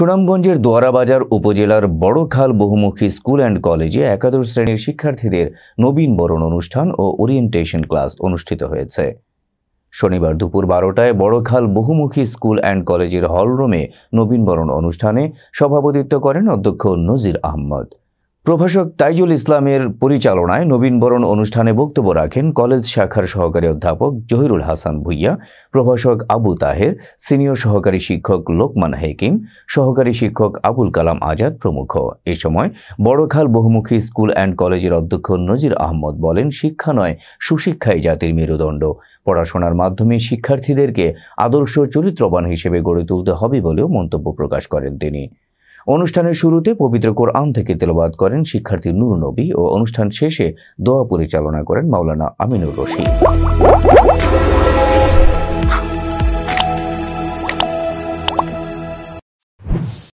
সুনামগঞ্জের দোয়ারাবাজার উপজেলার বড়খাল বহুমুখী স্কুল অ্যান্ড কলেজে একাদশ শ্রেণীর শিক্ষার্থীদের নবীন বরণ অনুষ্ঠান ও ওরিয়েন্টেশন ক্লাস অনুষ্ঠিত হয়েছে শনিবার দুপুর বারোটায় বড়খাল বহুমুখী স্কুল অ্যান্ড কলেজের হলরুমে নবীনবরণ অনুষ্ঠানে সভাপতিত্ব করেন অধ্যক্ষ নজির আহমদ প্রভাষক তাইজুল ইসলামের পরিচালনায় নবীনবরণ অনুষ্ঠানে বক্তব্য রাখেন কলেজ শাখার সহকারী অধ্যাপক জহিরুল হাসান ভুইয়া প্রভাষক আবু তাহের সিনিয়র সহকারী শিক্ষক লোকমান হেকিম সহকারী শিক্ষক আবুল কালাম আজাদ প্রমুখ এ সময় বড়খাল বহুমুখী স্কুল অ্যান্ড কলেজের অধ্যক্ষ নজির আহমদ বলেন শিক্ষা নয় সুশিক্ষাই জাতির মেরুদণ্ড পড়াশোনার মাধ্যমে শিক্ষার্থীদেরকে আদর্শ চরিত্রবান হিসেবে গড়ে তুলতে হবে বলেও মন্তব্য প্রকাশ করেন তিনি অনুষ্ঠানের শুরুতে পবিত্র কোরআন থেকে তেলবাদ করেন শিক্ষার্থী নূর নবী ও অনুষ্ঠান শেষে দোয়া পরিচালনা করেন মাওলানা আমিনুর রশিদ